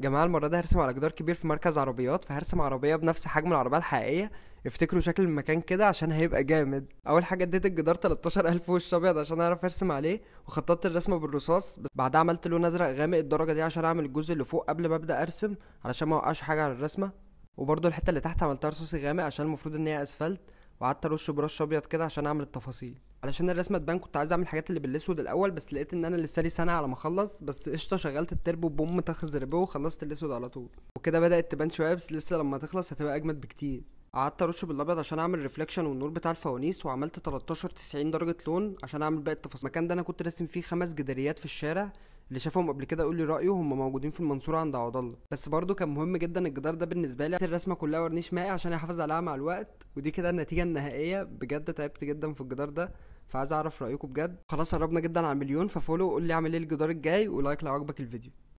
جماعه المره دي هرسم على جدار كبير في مركز عربيات فهرسم عربيه بنفس حجم العربيه الحقيقيه افتكروا شكل المكان كده عشان هيبقى جامد اول حاجه اديت الجدار 13000 وش ابيض عشان اعرف ارسم عليه وخططت الرسمه بالرصاص بس بعدها عملت لون ازرق غامق الدرجه دي عشان اعمل الجزء اللي فوق قبل ما ابدا ارسم علشان ما اوقعش حاجه على الرسمه وبرده الحته اللي تحت عملتها رصاصي غامق عشان المفروض ان هي اسفلت وقعدت ارش برش ابيض كده عشان اعمل التفاصيل علشان الرسمه تبان كنت عايز اعمل الحاجات اللي بالاسود الاول بس لقيت ان انا لسه لي سنه على ما اخلص بس قشطه شغلت التربو بوم تخز ربو وخلصت الاسود على طول وكده بدات تبان شويه بس لسه لما تخلص هتبقى اجمد بكتير قعدت ارش بالابيض عشان اعمل ريفلكشن والنور بتاع الفوانيس وعملت 13 90 درجه لون عشان اعمل باقي التفاصيل المكان ده انا كنت راسم فيه خمس جداريات في الشارع اللي شافهم قبل كده يقول لي رايه هم موجودين في المنصوره عند عوض الله بس برضه كان مهم جدا الجدار ده بالنسبه لي الرسمه كلها ورنيش مائي عشان احافظ عليها مع الوقت ودي كده النتيجه النهائيه بجد تعبت جدا في الجدار ده فعايز اعرف رايكم بجد خلاص قربنا جدا على المليون ففولو قول لي اعمل ايه الجدار الجاي ولايك لو عجبك الفيديو